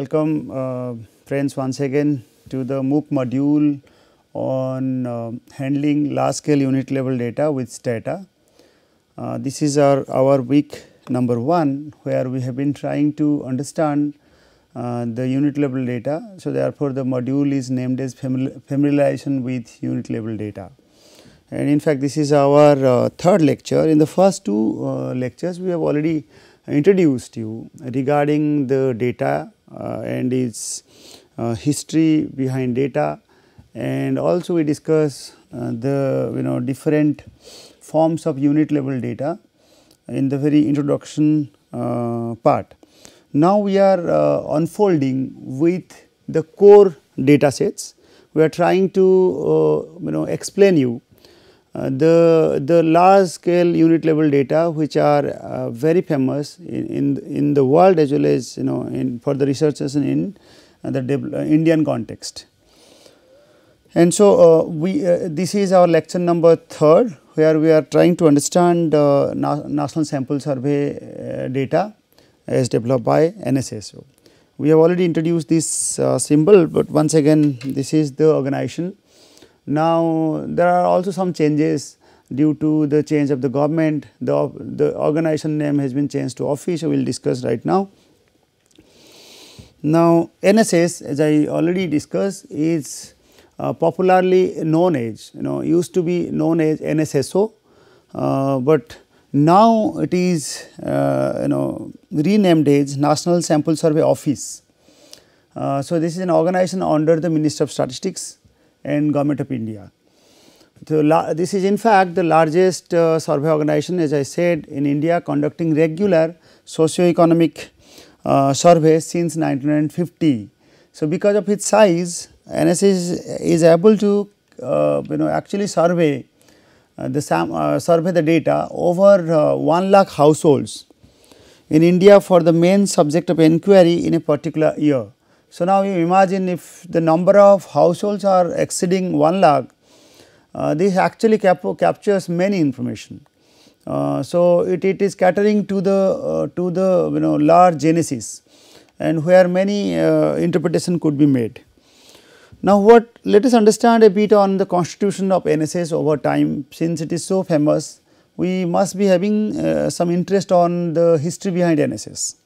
Welcome uh, friends once again to the MOOC module on uh, handling large scale unit level data with Stata. Uh, this is our, our week number 1 where we have been trying to understand uh, the unit level data. So, therefore, the module is named as familiarization with unit level data. And in fact, this is our uh, third lecture. In the first two uh, lectures, we have already introduced you regarding the data uh, and its uh, history behind data and also we discuss uh, the you know different forms of unit level data in the very introduction part. Now we are unfolding with the core data sets. We are trying to you know explain you uh, the, the large scale unit level data which are uh, very famous in, in, in, the world as well as you know in for the researchers in, in the uh, Indian context. And so, uh, we uh, this is our lecture number third where we are trying to understand uh, na national sample survey data as developed by NSSO. We have already introduced this symbol, but once again this is the organization now, there are also some changes due to the change of the government, the, the organization name has been changed to office, we will discuss right now. Now, NSS as I already discussed is uh, popularly known as you know used to be known as NSSO, uh, but now it is uh, you know renamed as National Sample Survey Office. Uh, so, this is an organization under the Ministry of Statistics and Government of India. So, this is in fact the largest uh, survey organization as I said in India conducting regular socio-economic uh, surveys since 1950. So, because of its size NSS is, is able to uh, you know actually survey uh, the sam, uh, survey the data over uh, 1 lakh households in India for the main subject of inquiry in a particular year. So, now you imagine if the number of households are exceeding 1 lakh, uh, this actually cap captures many information. Uh, so, it, it is catering to the uh, to the you know large genesis and where many uh, interpretation could be made. Now, what let us understand a bit on the constitution of NSS over time since it is so famous we must be having uh, some interest on the history behind NSS.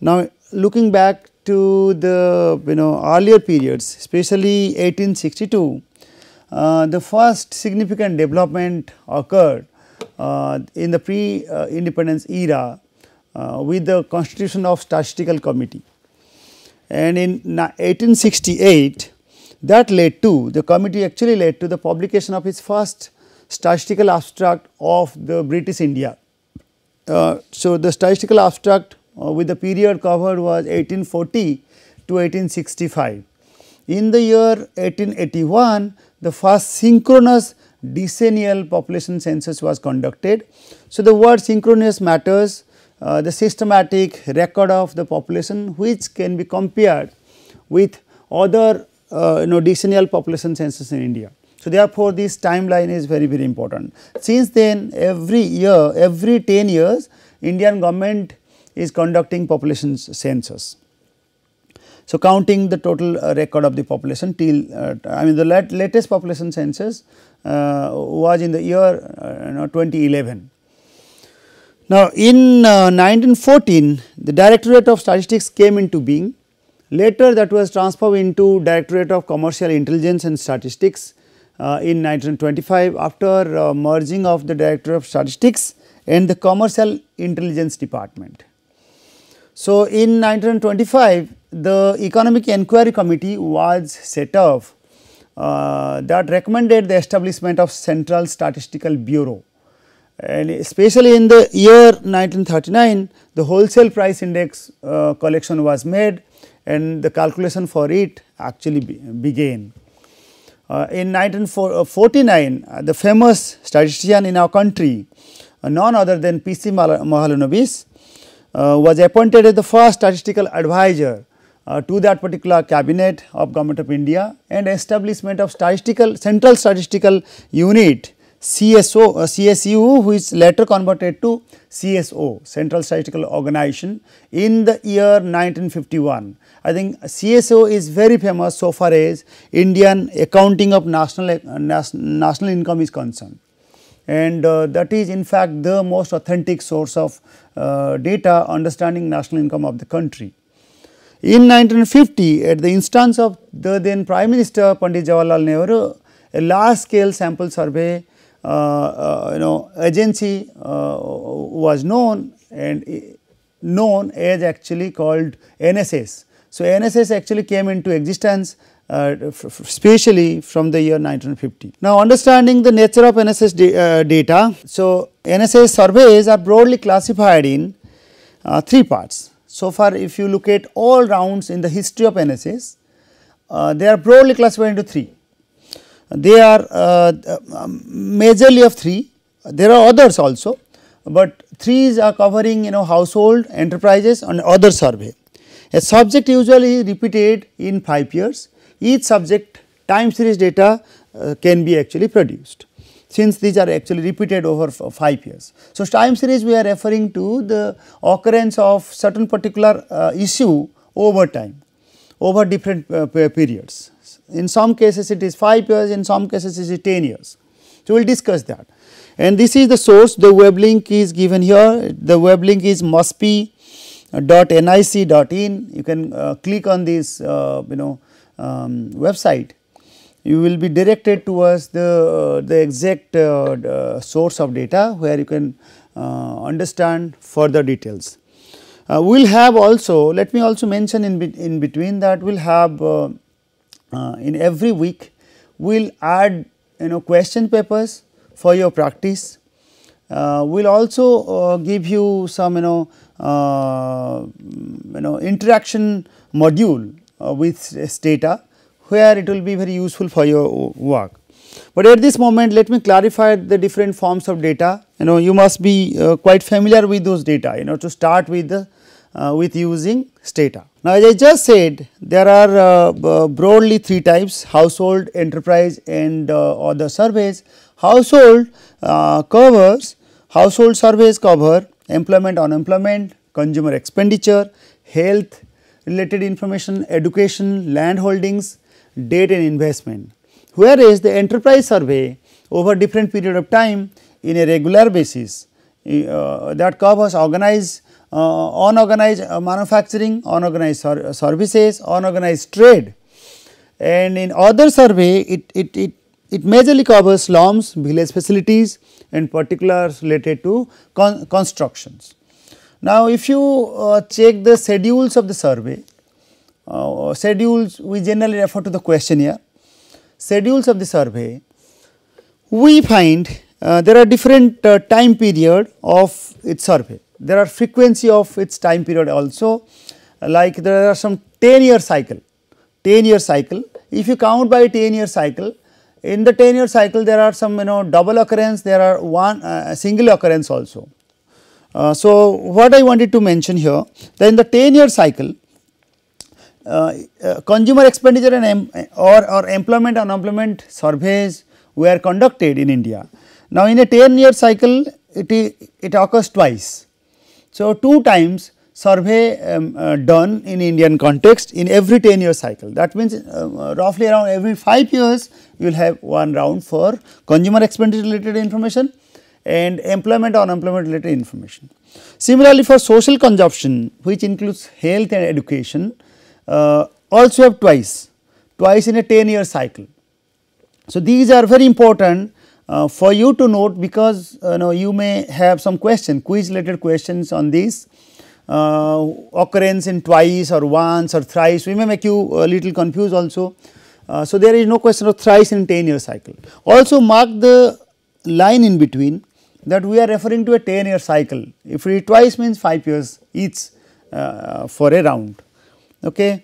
Now, looking back to the you know earlier periods especially 1862, uh, the first significant development occurred uh, in the pre-independence era uh, with the constitution of statistical committee. And in 1868 that led to the committee actually led to the publication of its first statistical abstract of the British India. Uh, so, the statistical abstract uh, with the period covered was 1840 to 1865. In the year 1881, the first synchronous decennial population census was conducted. So, the word synchronous matters uh, the systematic record of the population which can be compared with other uh, you know decennial population census in India. So, therefore, this timeline is very very important. Since then every year every 10 years Indian government is conducting population census. So, counting the total uh, record of the population till uh, I mean the lat latest population census uh, was in the year you uh, know, 2011. Now, in 1914 uh, the Directorate of Statistics came into being later that was transformed into Directorate of Commercial Intelligence and Statistics uh, in 1925 after merging of the Directorate of Statistics and the Commercial Intelligence Department. So, in 1925, the Economic Enquiry Committee was set up uh, that recommended the establishment of Central Statistical Bureau. And especially in the year 1939, the wholesale price index uh, collection was made and the calculation for it actually be began. Uh, in 1949, uh, uh, the famous statistician in our country, uh, none other than P. C. Mahalanobis, uh, was appointed as the first statistical advisor uh, to that particular cabinet of government of India and establishment of statistical central statistical unit CSO uh, CSU which later converted to CSO central statistical organization in the year 1951. I think CSO is very famous so far as Indian accounting of national uh, national income is concerned and uh, that is in fact the most authentic source of uh, data understanding national income of the country. In 1950, at the instance of the then Prime Minister Pandit Jawaharlal Nehru, a large scale sample survey uh, uh, you know agency uh, was known and uh, known as actually called NSS so, NSS actually came into existence uh, spatially from the year 1950. Now, understanding the nature of NSS da uh, data, so NSS surveys are broadly classified in uh, three parts. So far, if you look at all rounds in the history of NSS, uh, they are broadly classified into three. They are uh, um, majorly of three, there are others also, but three are covering you know household, enterprises and other survey. A subject usually repeated in 5 years, each subject time series data uh, can be actually produced since these are actually repeated over 5 years. So, time series we are referring to the occurrence of certain particular uh, issue over time, over different uh, periods. In some cases it is 5 years, in some cases it is 10 years. So, we will discuss that. And this is the source, the web link is given here, the web link is must be dot nic dot in you can uh, click on this uh, you know um, website you will be directed towards the, uh, the exact the uh, uh, source of data where you can understand further details. we will have also let me also mention in, be in between that we will have in every week we will add you know question papers for your practice. we will also give you some you know uh, you know interaction module uh, with data where it will be very useful for your work. But at this moment let me clarify the different forms of data you know you must be uh, quite familiar with those data you know to start with the uh, with using Stata. Now as I just said there are uh, broadly three types household, enterprise and uh, other surveys. Household covers household surveys cover employment, unemployment, consumer expenditure, health related information, education, land holdings, debt and investment. Whereas, the enterprise survey over different period of time in a regular basis uh, that covers organized, uh, unorganized uh, manufacturing, unorganized uh, services, unorganized trade. And in other survey, it, it, it, it majorly covers slums, village facilities, in particular related to con constructions. Now, if you uh, check the schedules of the survey, uh, schedules we generally refer to the questionnaire, schedules of the survey, we find uh, there are different uh, time period of its survey. There are frequency of its time period also like there are some 10 year cycle, 10 year cycle. If you count by 10 year cycle, in the 10 year cycle there are some you know double occurrence there are one uh, single occurrence also. Uh, so, what I wanted to mention here that in the 10 year cycle uh, uh, consumer expenditure and em, or, or employment unemployment surveys were conducted in India. Now, in a 10 year cycle it, it occurs twice. So, two times survey um, uh, done in Indian context in every 10 year cycle. That means, um, uh, roughly around every 5 years you will have one round for consumer expenditure related information and employment or unemployment related information. Similarly, for social consumption which includes health and education uh, also have twice, twice in a 10 year cycle. So, these are very important uh, for you to note because uh, you know you may have some question quiz related questions on these uh, occurrence in twice or once or thrice, we may make you a little confused also. Uh, so, there is no question of thrice in 10 year cycle. Also mark the line in between that we are referring to a 10 year cycle. If we twice means 5 years each uh, for a round. Okay.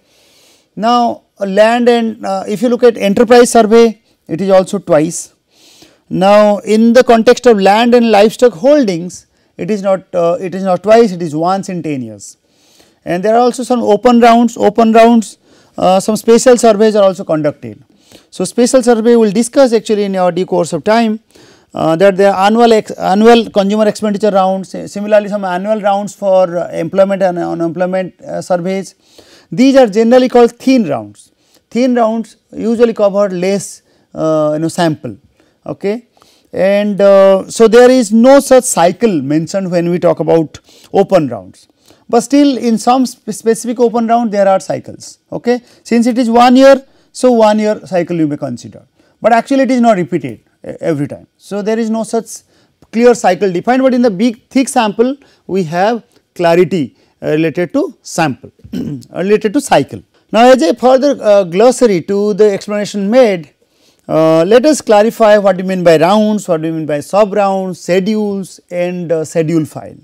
Now, land and uh, if you look at enterprise survey, it is also twice. Now, in the context of land and livestock holdings, it is not uh, it is not twice it is once in 10 years and there are also some open rounds open rounds uh, some spatial surveys are also conducted so spatial survey we will discuss actually in our due course of time uh, that there are annual annual consumer expenditure rounds similarly some annual rounds for uh, employment and unemployment uh, surveys these are generally called thin rounds thin rounds usually cover less uh, you know sample okay and uh, so there is no such cycle mentioned when we talk about open rounds but still in some sp specific open round there are cycles okay since it is one year so one year cycle you may consider but actually it is not repeated every time so there is no such clear cycle defined but in the big thick sample we have clarity uh, related to sample related to cycle now as a further uh, glossary to the explanation made uh, let us clarify what you mean by rounds, what you mean by sub rounds, schedules and uh, schedule file.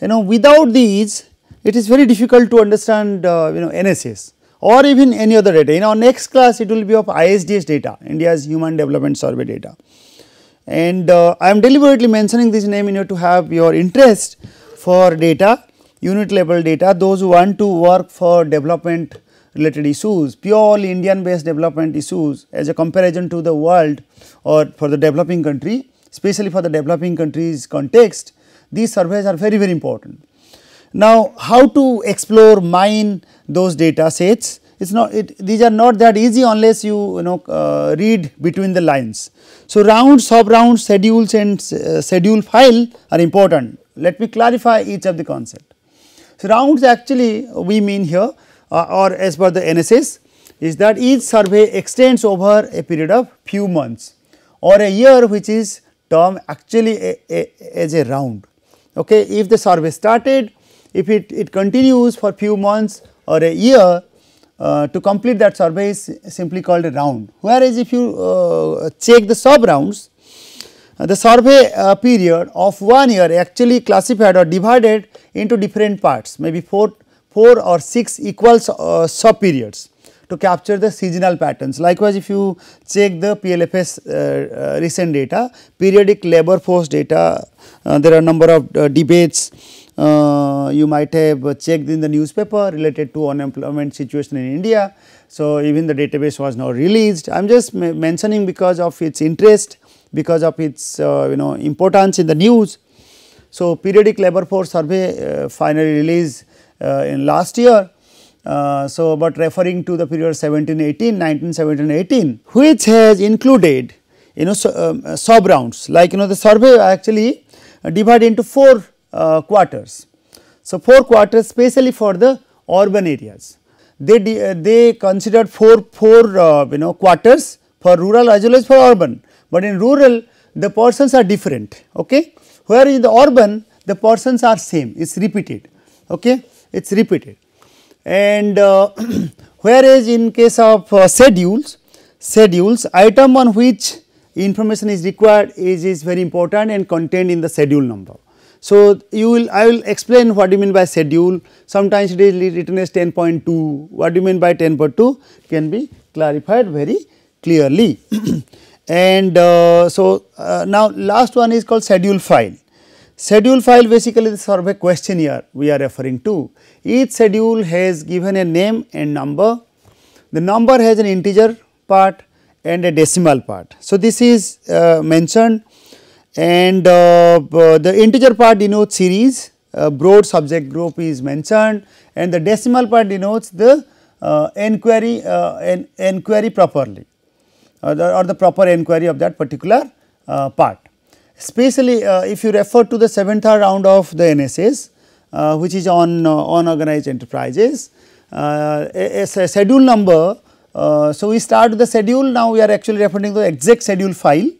You know without these it is very difficult to understand uh, you know NSS or even any other data. In our next class it will be of ISDS data, India's Human Development Survey data. And uh, I am deliberately mentioning this name in order to have your interest for data, unit level data, those who want to work for development related issues, purely Indian based development issues as a comparison to the world or for the developing country, especially for the developing countries context, these surveys are very, very important. Now, how to explore mine those data sets? It's not, it, these are not that easy unless you, you know, uh, read between the lines. So, round, sub round, schedules and uh, schedule file are important. Let me clarify each of the concept. So, rounds actually we mean here uh, or as per the NSS is that each survey extends over a period of few months or a year which is termed actually a, a, as a round. Okay, if the survey started, if it, it continues for few months or a year uh, to complete that survey is simply called a round. Whereas, if you uh, check the sub rounds, uh, the survey uh, period of one year actually classified or divided into different parts maybe four 4 or 6 equal uh, sub periods to capture the seasonal patterns. Likewise, if you check the PLFS uh, uh, recent data, periodic labor force data, uh, there are number of uh, debates uh, you might have checked in the newspaper related to unemployment situation in India. So, even the database was not released. I am just mentioning because of its interest, because of its uh, you know importance in the news. So, periodic labor force survey finally released uh, in last year. Uh, so, but referring to the period 1718, 1917, 18, which has included you know so, um, uh, sub rounds like you know the survey actually divided into four quarters. So, four quarters specially for the urban areas. They, they considered four, four uh, you know quarters for rural as well as for urban, but in rural the persons are different, okay. whereas in the urban the persons are same, it is repeated. Okay it is repeated. And uh, whereas in case of uh, schedules, schedules item on which information is required is, is very important and contained in the schedule number. So, you will I will explain what do you mean by schedule sometimes it is written as 10.2 what do you mean by 10.2 can be clarified very clearly and uh, so uh, now last one is called schedule file Schedule file basically the survey questionnaire we are referring to. Each schedule has given a name and number. The number has an integer part and a decimal part. So, this is uh, mentioned and uh, the integer part denotes series, uh, broad subject group is mentioned and the decimal part denotes the uh, enquiry, uh, en enquiry properly or the, or the proper enquiry of that particular uh, part. Especially uh, if you refer to the seventh round of the NSS, uh, which is on uh, unorganized enterprises, uh, a, a, schedule number. Uh, so, we start the schedule now we are actually referring to the exact schedule file.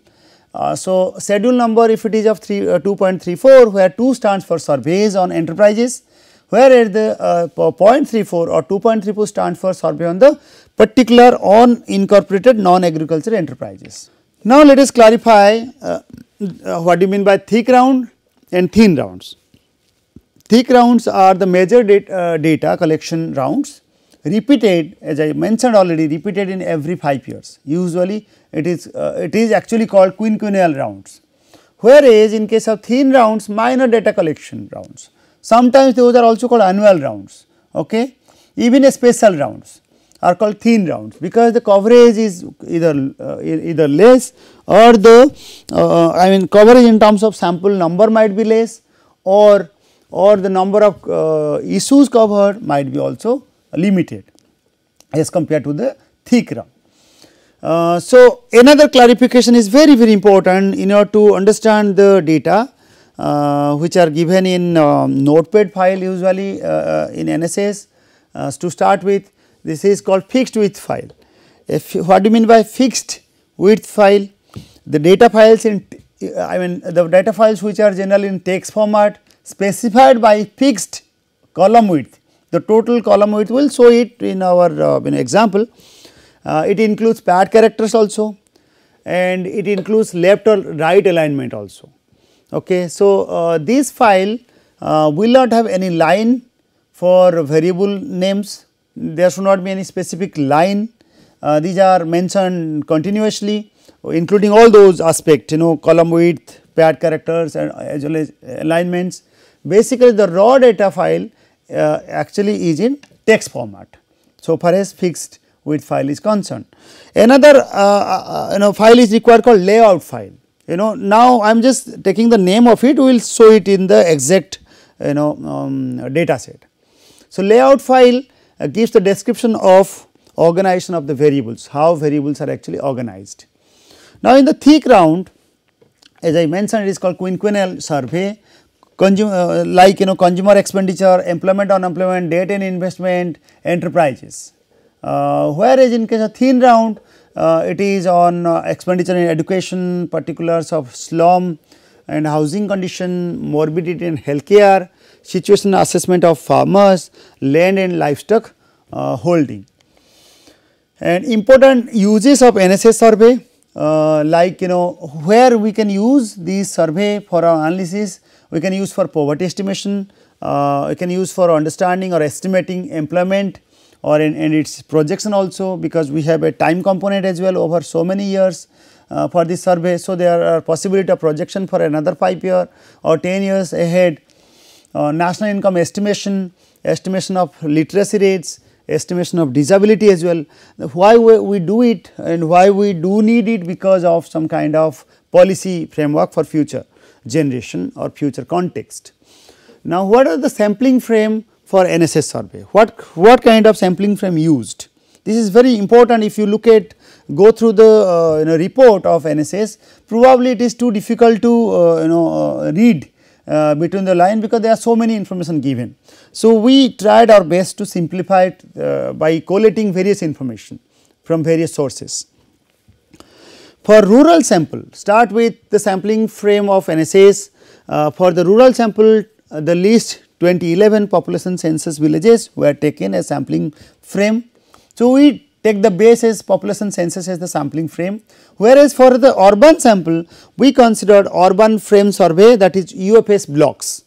Uh, so, schedule number if it is of 2.34 where 2 stands for surveys on enterprises whereas the uh, 0.34 or 2.34 stands for survey on the particular on incorporated non agricultural enterprises. Now, let us clarify uh, uh, what do you mean by thick round and thin rounds. Thick rounds are the major data, uh, data collection rounds repeated as I mentioned already repeated in every 5 years usually it is uh, it is actually called quinquennial rounds whereas in case of thin rounds minor data collection rounds sometimes those are also called annual rounds okay even a special rounds are called thin rounds because the coverage is either uh, either less or the uh, I mean coverage in terms of sample number might be less or or the number of uh, issues covered might be also limited as compared to the thick round. Uh, so, another clarification is very very important in order to understand the data uh, which are given in um, notepad file usually uh, in NSS to start with this is called fixed width file. If, what do you mean by fixed width file? The data files in I mean the data files which are generally in text format specified by fixed column width. The total column width will show it in our uh, in example. Uh, it includes pad characters also and it includes left or right alignment also. Okay. So, uh, this file uh, will not have any line for variable names there should not be any specific line. Uh, these are mentioned continuously including all those aspects you know column width, pad characters and as well as alignments. Basically the raw data file uh, actually is in text format so far as fixed width file is concerned. Another uh, uh, you know file is required called layout file you know now I am just taking the name of it we will show it in the exact you know um, data set. So layout file uh, gives the description of organization of the variables, how variables are actually organized. Now, in the thick round as I mentioned it is called quinquennial survey uh, like you know consumer expenditure, employment, unemployment, debt and investment, enterprises. Uh, whereas in case of thin round uh, it is on uh, expenditure in education, particulars of slum and housing condition, morbidity and healthcare, Situation assessment of farmers, land and livestock uh, holding. And important uses of NSS survey uh, like you know where we can use this survey for our analysis, we can use for poverty estimation, uh, we can use for understanding or estimating employment or in, its projection also because we have a time component as well over so many years uh, for this survey. So, there are possibility of projection for another 5 year or 10 years ahead uh, national income estimation, estimation of literacy rates, estimation of disability as well. Why we, we, do it and why we do need it because of some kind of policy framework for future generation or future context. Now, what are the sampling frame for NSS survey? What, what kind of sampling frame used? This is very important if you look at go through the uh, you know, report of NSS probably it is too difficult to uh, you know uh, read uh, between the line because there are so many information given. So, we tried our best to simplify it uh, by collating various information from various sources. For rural sample, start with the sampling frame of NSS. Uh, for the rural sample, uh, the list 2011 population census villages were taken as sampling frame. So, we take the base as population census as the sampling frame. Whereas, for the urban sample, we considered urban frame survey that is UFS blocks.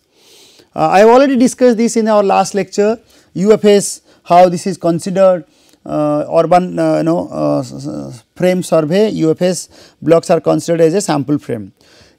Uh, I have already discussed this in our last lecture, UFS, how this is considered, uh, urban uh, you know, uh, frame survey, UFS blocks are considered as a sample frame.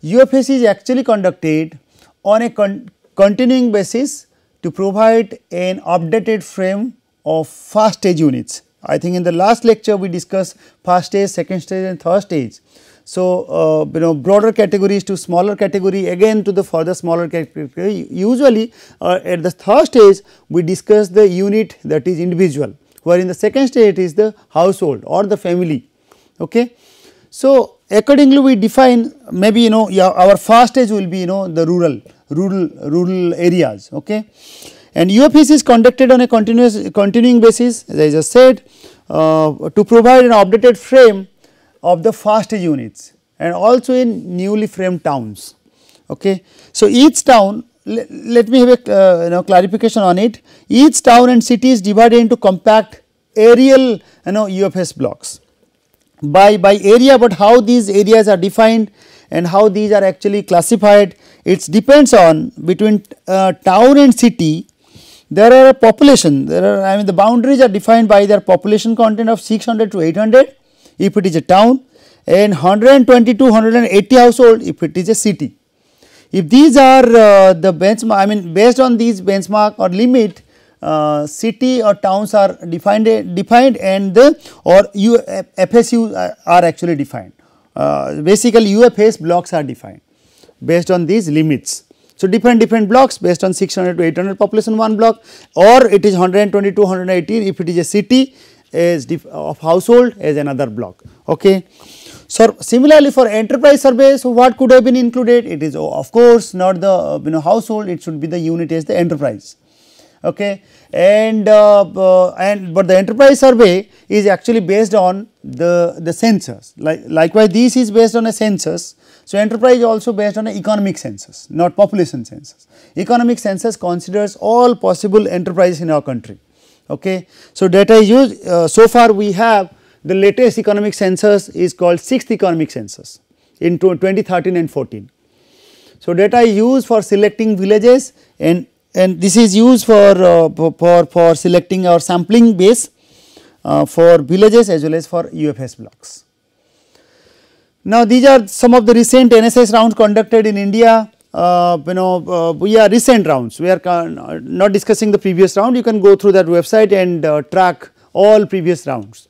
UFS is actually conducted on a con continuing basis to provide an updated frame of fast stage units I think in the last lecture we discussed first stage, second stage and third stage. So, uh, you know broader categories to smaller category again to the further smaller category. Usually uh, at the third stage we discuss the unit that is individual where in the second stage it is the household or the family. Okay. So, accordingly we define maybe you know our first stage will be you know the rural, rural, rural areas. Okay. And UFS is conducted on a continuous continuing basis as I just said uh, to provide an updated frame of the fast units and also in newly framed towns. Okay. So, each town let, let me have a uh, you know, clarification on it. Each town and city is divided into compact aerial you know UFS blocks by, by area, but how these areas are defined and how these are actually classified it depends on between uh, town and city there are a population, there are I mean the boundaries are defined by their population content of 600 to 800 if it is a town and 120 to 180 household if it is a city. If these are uh, the benchmark, I mean based on these benchmark or limit, uh, city or towns are defined defined and the or FSU uh, are actually defined. Uh, basically, UFS blocks are defined based on these limits. So, different different blocks based on 600 to 800 population one block or it is 120 to 118 if it is a city as of household as another block. Okay. So, similarly for enterprise survey, so what could have been included it is of course not the you know household it should be the unit as the enterprise okay and uh, uh, and but the enterprise survey is actually based on the the census like likewise this is based on a census so enterprise also based on an economic census not population census economic census considers all possible enterprises in our country okay so data is used uh, so far we have the latest economic census is called sixth economic census in 2013 and 14 so data is used for selecting villages and and this is used uh, for, for, for selecting our sampling base uh, for villages as well as for UFS blocks. Now, these are some of the recent NSS rounds conducted in India. Uh, you know, uh, we are recent rounds, we are not discussing the previous round. You can go through that website and uh, track all previous rounds.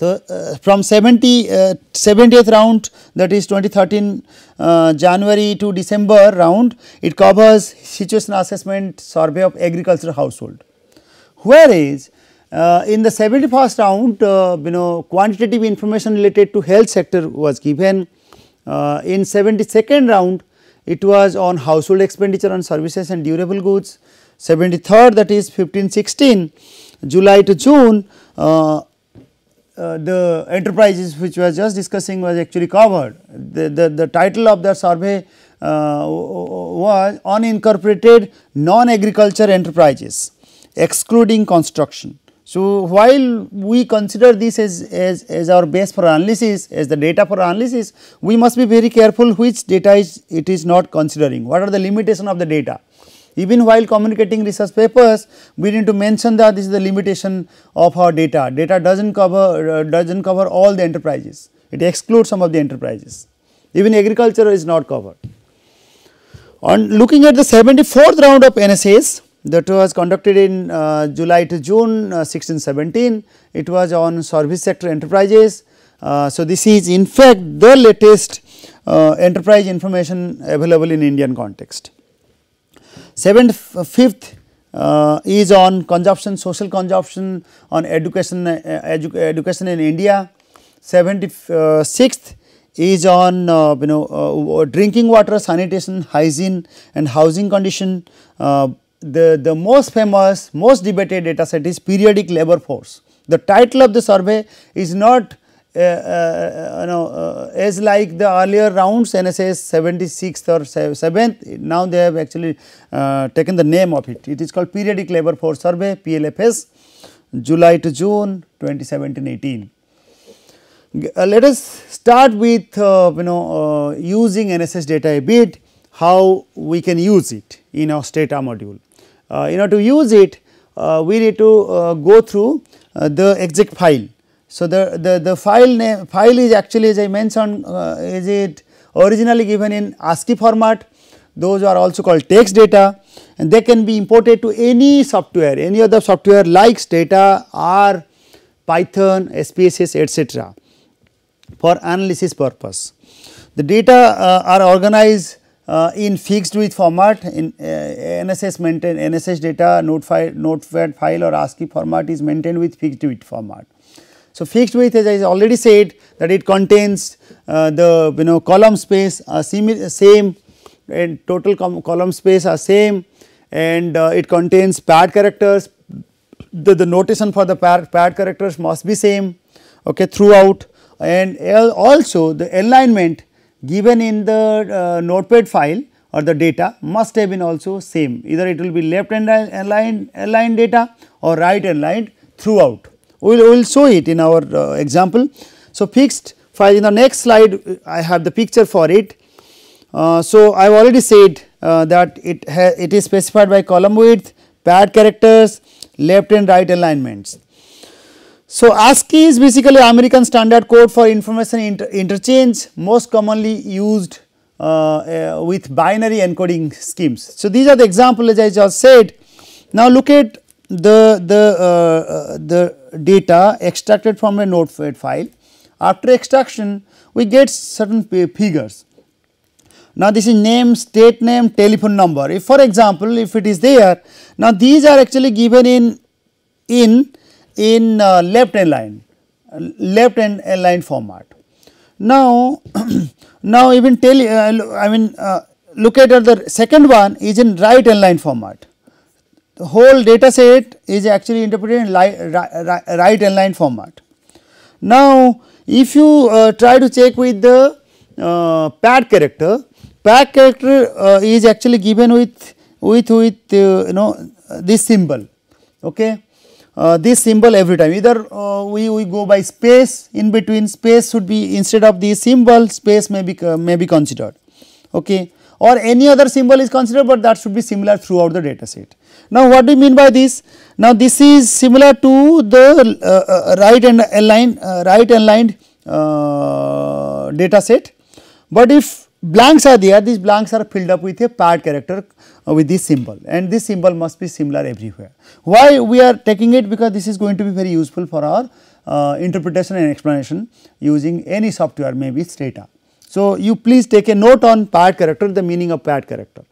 So, uh, from 70, 70th uh, round that is 2013 uh, January to December round, it covers situation assessment survey of agricultural household. Whereas, uh, in the 71st round, uh, you know, quantitative information related to health sector was given. Uh, in 72nd round, it was on household expenditure on services and durable goods. 73rd that is 1516 July to June uh, the enterprises which we were just discussing was actually covered. The, the, the title of the survey uh, was unincorporated non-agriculture enterprises excluding construction. So, while we consider this as, as, as our base for analysis, as the data for analysis, we must be very careful which data is it is not considering, what are the limitation of the data. Even while communicating research papers, we need to mention that this is the limitation of our data. Data does not cover, uh, does not cover all the enterprises, it excludes some of the enterprises. Even agriculture is not covered. On looking at the 74th round of NSAs, that was conducted in uh, July to June uh, 1617. It was on service sector enterprises. Uh, so, this is in fact the latest uh, enterprise information available in Indian context. Seventh, fifth uh, is on consumption, social consumption, on education, uh, edu education in India. Seventy uh, sixth is on uh, you know uh, drinking water, sanitation, hygiene, and housing condition. Uh, the the most famous, most debated data set is periodic labor force. The title of the survey is not uh, uh, uh, you know, as like the earlier rounds NSS 76th or 7th, now they have actually taken the name of it. It is called Periodic Labor Force Survey PLFS, July to June 2017-18. Uh, let us start with uh, you know uh, using NSS data a bit how we can use it in our stata module. you know to use it we need to go through the exec file so, the, the, the file name file is actually as I mentioned uh, is it originally given in ASCII format those are also called text data and they can be imported to any software any other software like Stata R, Python, SPSS etc. for analysis purpose. The data uh, are organized uh, in fixed width format in uh, NSS maintain NSS data notepad, file or ASCII format is maintained with fixed width format. So, fixed width as I already said that it contains uh, the you know column space are same and total column space are same and uh, it contains pad characters the, the notation for the pad, pad characters must be same okay throughout and also the alignment given in the uh, notepad file or the data must have been also same either it will be left aligned aligned data or right aligned throughout we will, we will show it in our uh, example. So, fixed file in the next slide I have the picture for it. Uh, so, I have already said uh, that it it is specified by column width, pad characters, left and right alignments. So, ASCII is basically American standard code for information inter interchange most commonly used uh, uh, with binary encoding schemes. So, these are the examples as I just said. Now, look at the, the, uh, uh, the data extracted from a notepad file. After extraction, we get certain figures. Now, this is name, state name, telephone number. If for example, if it is there, now these are actually given in, in, in uh, left hand line, left hand uh, line format. Now, now even tell, uh, I mean, uh, look at the second one is in right hand line format the whole data set is actually interpreted in right line format. Now, if you uh, try to check with the uh, pad character, pad character uh, is actually given with with with uh, you know this symbol, okay. Uh, this symbol every time either uh, we, we go by space in between space should be instead of the symbol space may be may be considered okay or any other symbol is considered, but that should be similar throughout the data set. Now, what do you mean by this? Now, this is similar to the uh, uh, right and aligned, uh, right aligned uh, data set, but if blanks are there, these blanks are filled up with a pad character uh, with this symbol and this symbol must be similar everywhere. Why we are taking it? Because this is going to be very useful for our uh, interpretation and explanation using any software, maybe Stata. So, you please take a note on pad character, the meaning of pad character.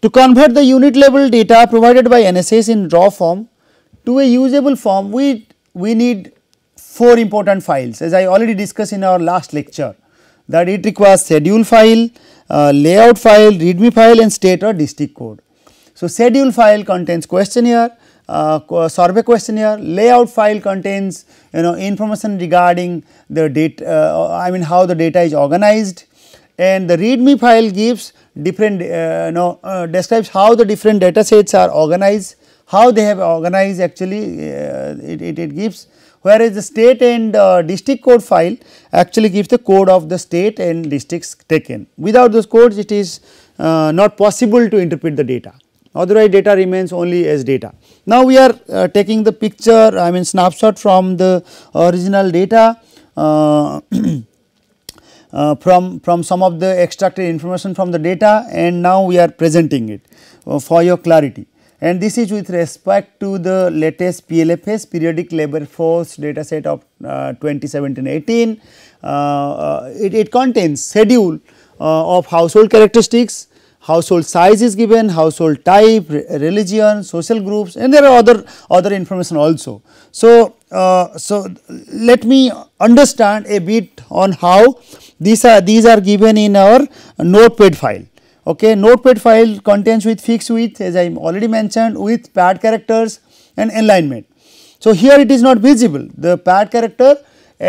To convert the unit level data provided by NSS in raw form to a usable form, we, we need four important files as I already discussed in our last lecture that it requires schedule file, uh, layout file, readme file and state or district code. So, schedule file contains questionnaire, uh, survey questionnaire layout file contains you know information regarding the data uh, I mean how the data is organized and the readme file gives different uh, you know uh, describes how the different data sets are organized how they have organized actually uh, it, it, it, gives whereas the state and uh, district code file actually gives the code of the state and districts taken without those codes it is uh, not possible to interpret the data otherwise data remains only as data now, we are uh, taking the picture I mean snapshot from the original data uh, uh, from, from some of the extracted information from the data and now we are presenting it uh, for your clarity. And this is with respect to the latest PLFS periodic labor force data set of 2017-18. Uh, uh, it, it, contains schedule of household characteristics, household size is given, household type, religion, social groups and there are other, other information also. So, uh, so let me understand a bit on how these are, these are given in our notepad file. Okay, notepad file contains with fixed width as I already mentioned with pad characters and alignment. So, here it is not visible the pad character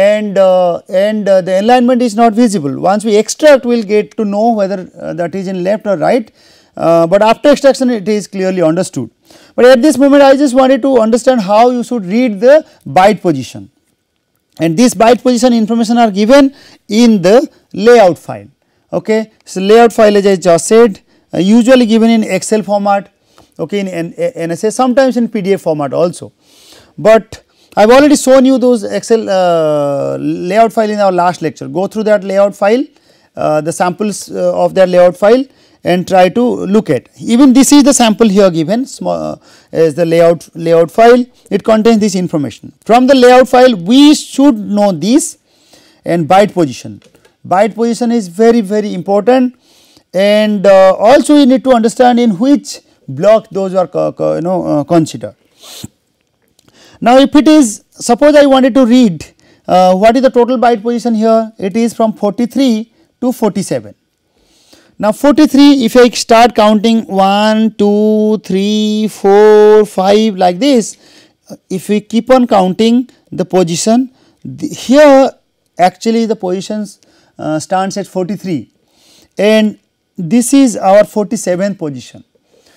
and uh, and uh, the alignment is not visible. Once we extract we will get to know whether uh, that is in left or right, uh, but after extraction it is clearly understood. But at this moment I just wanted to understand how you should read the byte position and this byte position information are given in the layout file. Okay. So, layout file as I just said uh, usually given in Excel format okay in NSA sometimes in PDF format also, but I have already shown you those Excel uh, layout file in our last lecture. Go through that layout file, uh, the samples uh, of that layout file and try to look at. Even this is the sample here given small, as uh, the layout, layout file, it contains this information. From the layout file, we should know this and byte position. Byte position is very, very important and uh, also you need to understand in which block those are uh, you know considered. Now, if it is suppose I wanted to read uh, what is the total byte position here it is from 43 to 47. Now, 43 if I start counting 1, 2, 3, 4, 5 like this uh, if we keep on counting the position the, here actually the positions uh, stands at 43 and this is our 47th position.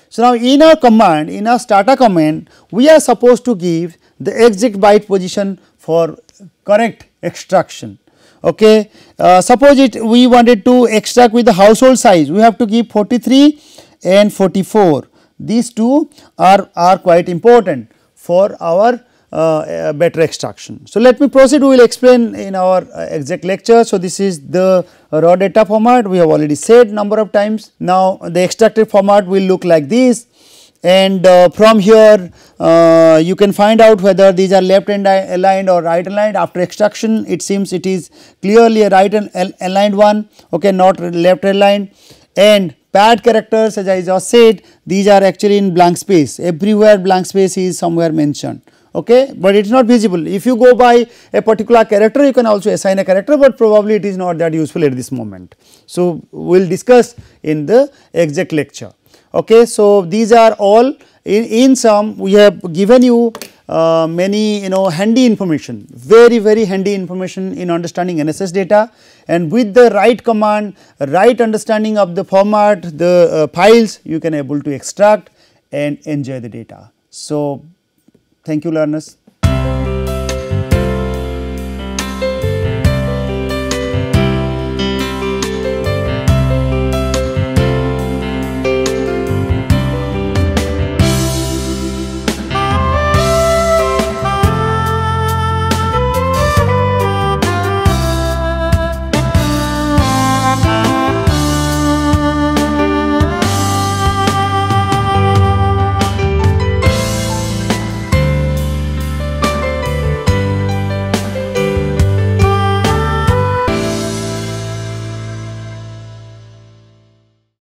So, now in our command in our starter command we are supposed to give the exit bite position for correct extraction. Okay. Uh, suppose it we wanted to extract with the household size, we have to give 43 and 44. These two are, are quite important for our uh, uh better extraction. So, let me proceed we will explain in our uh, exact lecture. So, this is the raw data format we have already said number of times. Now, the extracted format will look like this and uh, from here uh, you can find out whether these are left hand aligned or right aligned after extraction it seems it is clearly a right aligned one okay not left aligned and pad characters as I just said these are actually in blank space everywhere blank space is somewhere mentioned okay, but it is not visible. If you go by a particular character, you can also assign a character, but probably it is not that useful at this moment. So, we will discuss in the exact lecture. Okay, so, these are all in, in sum we have given you uh, many you know handy information, very very handy information in understanding NSS data and with the right command, right understanding of the format, the uh, files you can able to extract and enjoy the data. So, Thank you learners.